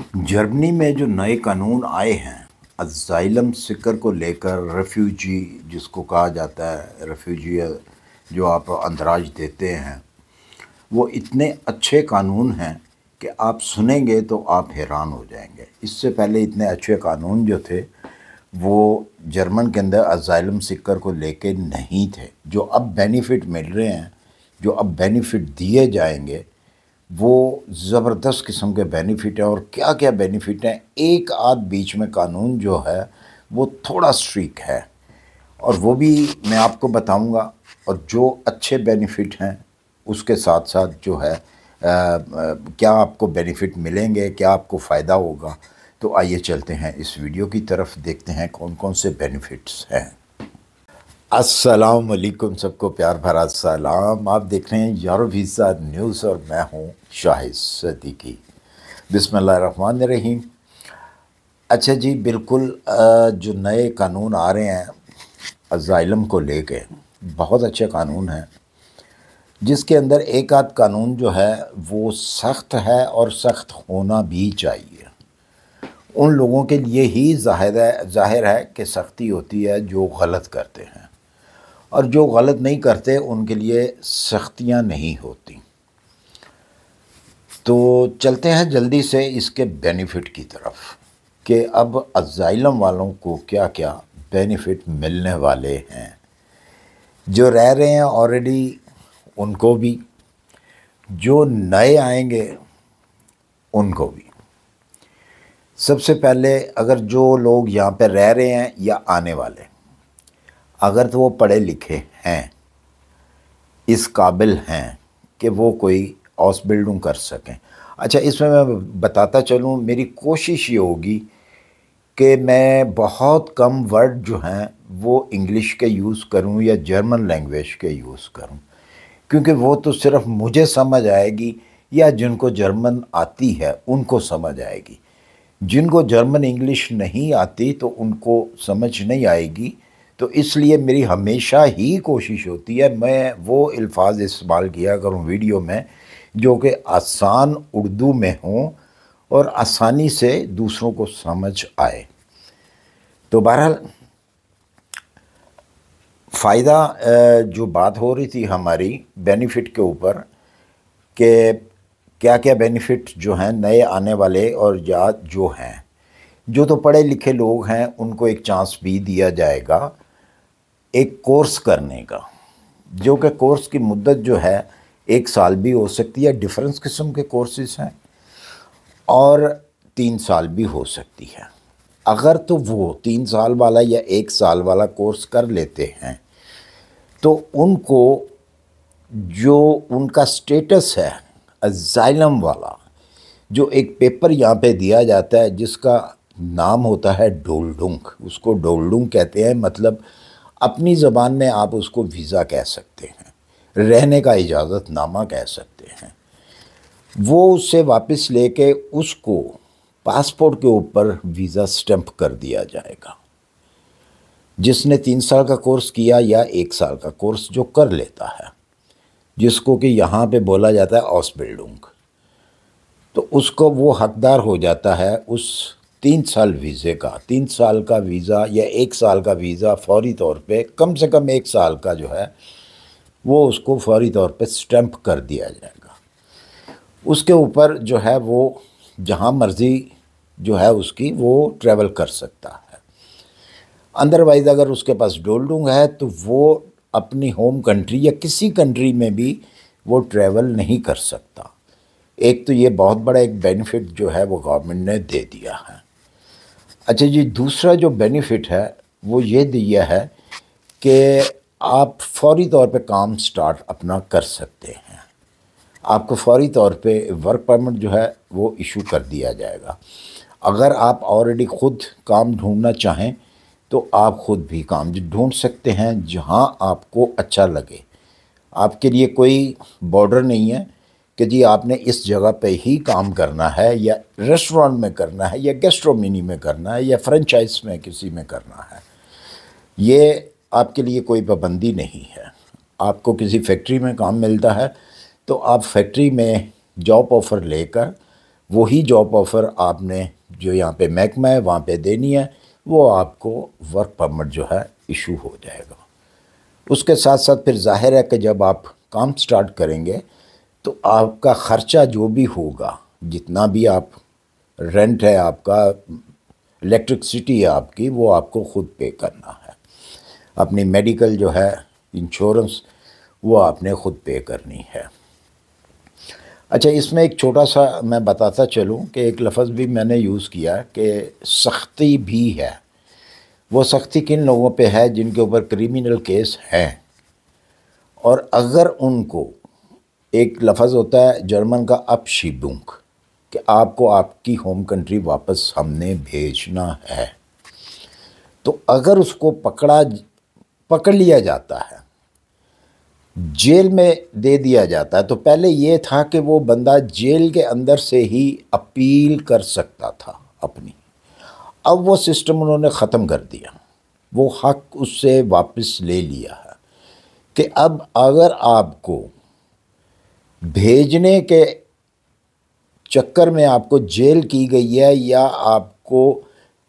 Germany में जो नए कानून आए हैं अजाइलम सिकर को लेकर रेफ्यूजी जिसको कहा जाता है रेफ्यूजी जो आप अंदराज देते हैं वो इतने अच्छे कानून हैं कि आप सुनेंगे तो आप हैरान हो जाएंगे इससे पहले इतने अच्छे कानून जो थे वो जर्मन के अंदर अजाइलम सिकर को लेके नहीं थे जो अब बेनिफिट मिल रहे हैं जो अब बेनिफिट दिए जाएंगे वो ज़बरदस्त किस्म के बेनिफिट हैं और क्या क्या बेनिफिट हैं एक आध बीच में कानून जो है वो थोड़ा स्ट्रीक है और वो भी मैं आपको बताऊंगा और जो अच्छे बेनिफिट हैं उसके साथ साथ जो है आ, आ, क्या आपको बेनिफिट मिलेंगे क्या आपको फ़ायदा होगा तो आइए चलते हैं इस वीडियो की तरफ देखते हैं कौन कौन से बेनिफिट्स हैं असलकुम सबको प्यार भरा सलाम आप देख रहे हैं यूरोप न्यूज़ और मैं हूँ शाहिद सदीकी रन रहीम अच्छा जी बिल्कुल जो नए कानून आ रहे हैं अजाइलम को ले कर बहुत अच्छे कानून हैं जिसके अंदर एक आध कानून जो है वो सख्त है और सख्त होना भी चाहिए उन लोगों के लिए ही जाहिर है जाहिर है कि सख्ती होती है जो गलत करते हैं और जो गलत नहीं करते उनके लिए सख्तियाँ नहीं होती तो चलते हैं जल्दी से इसके बेनिफिट की तरफ कि अब अजाइलम वालों को क्या क्या बेनिफिट मिलने वाले हैं जो रह रहे हैं ऑलरेडी उनको भी जो नए आएंगे उनको भी सबसे पहले अगर जो लोग यहाँ पर रह रहे हैं या आने वाले अगर तो वो पढ़े लिखे हैं इस काबिल हैं कि वो कोई हाउस बिल्डिंग कर सकें अच्छा इसमें मैं बताता चलूँ मेरी कोशिश ये होगी कि मैं बहुत कम वर्ड जो हैं वो इंग्लिश के यूज़ करूँ या जर्मन लैंग्वेज के यूज़ करूँ क्योंकि वो तो सिर्फ मुझे समझ आएगी या जिनको जर्मन आती है उनको समझ आएगी जिनको जर्मन इंग्लिश नहीं आती तो उनको समझ नहीं आएगी तो इसलिए मेरी हमेशा ही कोशिश होती है मैं वो अल्फाज इस्तेमाल किया करूँ वीडियो में जो कि आसान उर्दू में हों और आसानी से दूसरों को समझ आए तो बहरहाल फ़ायदा जो बात हो रही थी हमारी बेनिफिट के ऊपर कि क्या क्या बेनिफिट जो हैं नए आने वाले और या जो हैं जो तो पढ़े लिखे लोग हैं उनको एक चांस भी दिया जाएगा एक कोर्स करने का जो कि कोर्स की मुद्दत जो है एक साल भी हो सकती है डिफरेंस किस्म के कोर्सेज हैं और तीन साल भी हो सकती है अगर तो वो तीन साल वाला या एक साल वाला कोर्स कर लेते हैं तो उनको जो उनका स्टेटस है अजाइलम वाला जो एक पेपर यहाँ पे दिया जाता है जिसका नाम होता है डोलडुंग उसको डोलडुंग कहते हैं मतलब अपनी ज़बान में आप उसको वीज़ा कह सकते हैं रहने का इजाज़त नामा कह सकते हैं वो उससे वापस लेके उसको पासपोर्ट के ऊपर वीज़ा स्टम्प कर दिया जाएगा जिसने तीन साल का कोर्स किया या एक साल का कोर्स जो कर लेता है जिसको कि यहाँ पे बोला जाता है ऑस बिल्डिंग तो उसको वो हकदार हो जाता है उस तीन साल वीज़े का तीन साल का वीज़ा या एक साल का वीज़ा फौरी तौर पे कम से कम एक साल का जो है वो उसको फौरी तौर पे स्टैम्प कर दिया जाएगा उसके ऊपर जो है वो जहाँ मर्ज़ी जो है उसकी वो ट्रैवल कर सकता है अंदरवाइज अगर उसके पास डोलडूंग है तो वो अपनी होम कंट्री या किसी कंट्री में भी वो ट्रैवल नहीं कर सकता एक तो ये बहुत बड़ा एक बेनिफिट जो है वो गवर्नमेंट ने दे दिया है अच्छा जी दूसरा जो बेनिफिट है वो ये दिया है कि आप फौरी तौर पे काम स्टार्ट अपना कर सकते हैं आपको फौरी तौर पे वर्क परमिट जो है वो इशू कर दिया जाएगा अगर आप ऑलरेडी ख़ुद काम ढूंढना चाहें तो आप ख़ुद भी काम ढूंढ सकते हैं जहां आपको अच्छा लगे आपके लिए कोई बॉर्डर नहीं है कि जी आपने इस जगह पे ही काम करना है या रेस्टोरेंट में करना है या गेस्ट्रोमिनी में करना है या फ्रेंचाइज में किसी में करना है ये आपके लिए कोई पाबंदी नहीं है आपको किसी फैक्ट्री में काम मिलता है तो आप फैक्ट्री में जॉब ऑफ़र लेकर वही जॉब ऑफ़र आपने जो यहाँ पे महकमा है वहाँ पे देनी है वो आपको वर्क परमिट जो है इशू हो जाएगा उसके साथ साथ फिर जाहिर है कि जब आप काम स्टार्ट करेंगे तो आपका ख़र्चा जो भी होगा जितना भी आप रेंट है आपका इलेक्ट्रिसिटी है आपकी वो आपको ख़ुद पे करना है अपनी मेडिकल जो है इंश्योरेंस वो आपने ख़ुद पे करनी है अच्छा इसमें एक छोटा सा मैं बताता चलूँ कि एक लफ्ज़ भी मैंने यूज़ किया कि सख्ती भी है वो सख्ती किन लोगों पे है जिनके ऊपर क्रिमिनल केस हैं और अगर उनको एक लफज होता है जर्मन का अपशीबुंक कि आपको आपकी होम कंट्री वापस हमने भेजना है तो अगर उसको पकड़ा पकड़ लिया जाता है जेल में दे दिया जाता है तो पहले ये था कि वो बंदा जेल के अंदर से ही अपील कर सकता था अपनी अब वो सिस्टम उन्होंने ख़त्म कर दिया वो हक उससे वापस ले लिया है कि अब अगर आपको भेजने के चक्कर में आपको जेल की गई है या आपको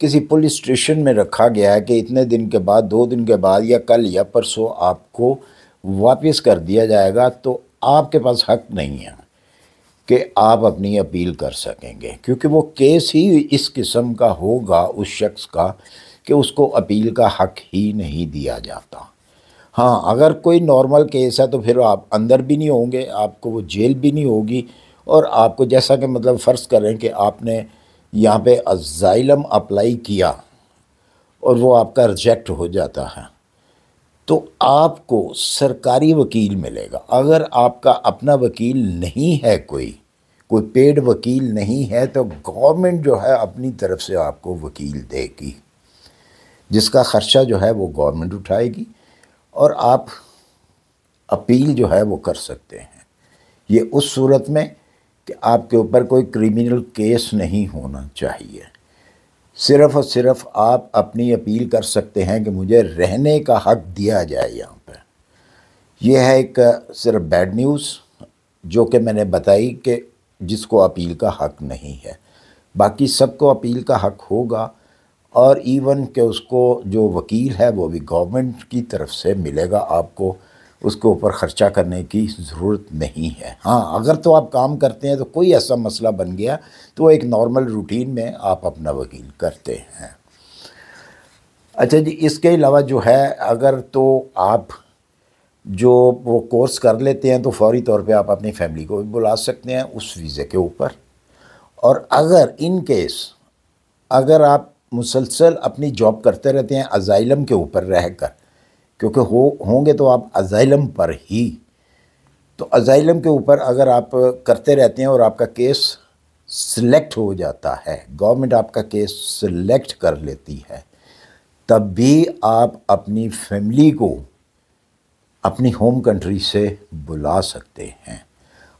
किसी पुलिस स्टेशन में रखा गया है कि इतने दिन के बाद दो दिन के बाद या कल या परसों आपको वापस कर दिया जाएगा तो आपके पास हक नहीं है कि आप अपनी अपील कर सकेंगे क्योंकि वो केस ही इस किस्म का होगा उस शख्स का कि उसको अपील का हक ही नहीं दिया जाता हाँ अगर कोई नॉर्मल केस है तो फिर आप अंदर भी नहीं होंगे आपको वो जेल भी नहीं होगी और आपको जैसा कि मतलब फ़र्ज़ करें कि आपने यहाँ पे अजाइलम अप्लाई किया और वो आपका रिजेक्ट हो जाता है तो आपको सरकारी वकील मिलेगा अगर आपका अपना वकील नहीं है कोई कोई पेड वकील नहीं है तो गवर्नमेंट जो है अपनी तरफ से आपको वकील देगी जिसका ख़र्चा जो है वो गवर्नमेंट उठाएगी और आप अपील जो है वो कर सकते हैं ये उस सूरत में कि आपके ऊपर कोई क्रिमिनल केस नहीं होना चाहिए सिर्फ़ और सिर्फ आप अपनी अपील कर सकते हैं कि मुझे रहने का हक दिया जाए यहाँ पर यह है एक सिर्फ बैड न्यूज़ जो कि मैंने बताई कि जिसको अपील का हक नहीं है बाकी सबको अपील का हक होगा और इवन के उसको जो वकील है वो भी गवर्नमेंट की तरफ से मिलेगा आपको उसके ऊपर ख़र्चा करने की ज़रूरत नहीं है हाँ अगर तो आप काम करते हैं तो कोई ऐसा मसला बन गया तो एक नॉर्मल रूटीन में आप अपना वकील करते हैं अच्छा जी इसके अलावा जो है अगर तो आप जो वो कोर्स कर लेते हैं तो फौरी तौर पे आप अपनी फैमिली को भी बुला सकते हैं उस वीज़े के ऊपर और अगर इन केस अगर आप मुसलसल अपनी जॉब करते रहते हैं अजाइलम के ऊपर रह कर क्योंकि हो होंगे तो आप अजाइलम पर ही तो अजाइलम के ऊपर अगर आप करते रहते हैं और आपका केस सिलेक्ट हो जाता है गवर्नमेंट आपका केस सिलेक्ट कर लेती है तब भी आप अपनी फैमिली को अपनी होम कंट्री से बुला सकते हैं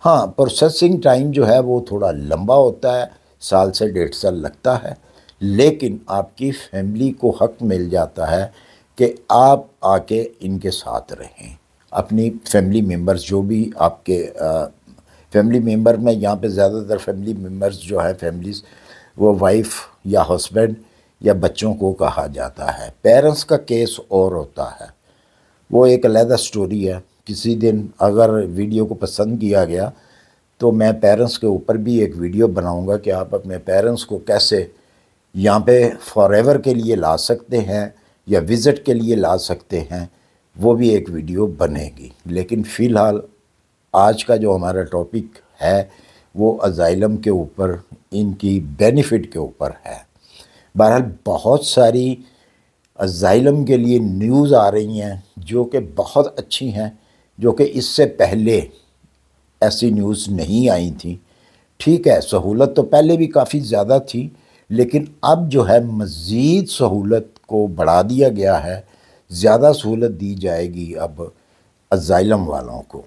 हाँ प्रोसेसिंग टाइम जो है वो थोड़ा लंबा होता है साल से डेढ़ साल लगता है लेकिन आपकी फैमिली को हक मिल जाता है कि आप आके इनके साथ रहें अपनी फैमिली मेम्बर्स जो भी आपके फैमिली मेंबर में यहाँ पे ज़्यादातर फैमिली मेंबर्स जो है फैमिलीज़ वो वाइफ या हस्बैंड या बच्चों को कहा जाता है पेरेंट्स का केस और होता है वो एक अलहदा स्टोरी है किसी दिन अगर वीडियो को पसंद किया गया तो मैं पेरेंट्स के ऊपर भी एक वीडियो बनाऊंगा कि आप अपने पेरेंट्स को कैसे यहाँ पे फॉरेवर के लिए ला सकते हैं या विज़िट के लिए ला सकते हैं वो भी एक वीडियो बनेगी लेकिन फ़िलहाल आज का जो हमारा टॉपिक है वो अजाइलम के ऊपर इनकी बेनिफिट के ऊपर है बहरहाल बहुत सारी अजाइलम के लिए न्यूज़ आ रही हैं जो कि बहुत अच्छी हैं जो कि इससे पहले ऐसी न्यूज़ नहीं आई थी ठीक है सहूलत तो पहले भी काफ़ी ज़्यादा थी लेकिन अब जो है मज़ीद सहूलत को बढ़ा दिया गया है ज़्यादा सहूलत दी जाएगी अब अजाइलम वालों को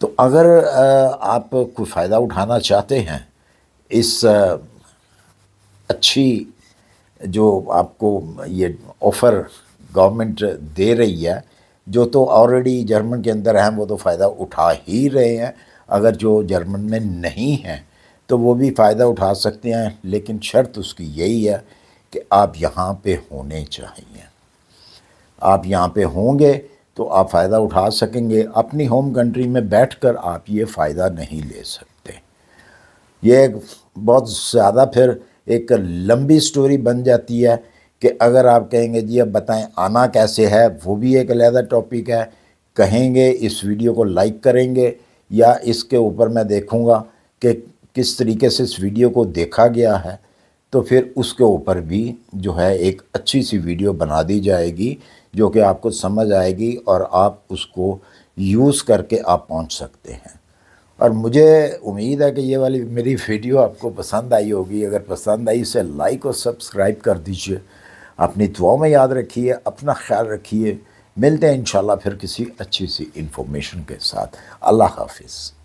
तो अगर आप कोई फ़ायदा उठाना चाहते हैं इस अच्छी जो आपको ये ऑफ़र गवर्नमेंट दे रही है जो तो ऑलरेडी जर्मन के अंदर हैं वो तो फ़ायदा उठा ही रहे हैं अगर जो जर्मन में नहीं हैं तो वो भी फ़ायदा उठा सकते हैं लेकिन शर्त उसकी यही है कि आप यहाँ पे होने चाहिए आप यहाँ पे होंगे तो आप फ़ायदा उठा सकेंगे अपनी होम कंट्री में बैठकर आप ये फ़ायदा नहीं ले सकते ये बहुत ज़्यादा फिर एक लंबी स्टोरी बन जाती है कि अगर आप कहेंगे जी अब बताएं आना कैसे है वो भी एक अलहदा टॉपिक है कहेंगे इस वीडियो को लाइक करेंगे या इसके ऊपर मैं देखूँगा कि किस तरीके से इस वीडियो को देखा गया है तो फिर उसके ऊपर भी जो है एक अच्छी सी वीडियो बना दी जाएगी जो कि आपको समझ आएगी और आप उसको यूज़ करके आप पहुंच सकते हैं और मुझे उम्मीद है कि ये वाली मेरी वीडियो आपको पसंद आई होगी अगर पसंद आई इसे लाइक और सब्सक्राइब कर दीजिए अपनी दुआ में याद रखिए अपना ख्याल रखिए मिलते हैं इंशाल्लाह फिर किसी अच्छी सी इन्फॉर्मेशन के साथ अल्लाह हाफिज़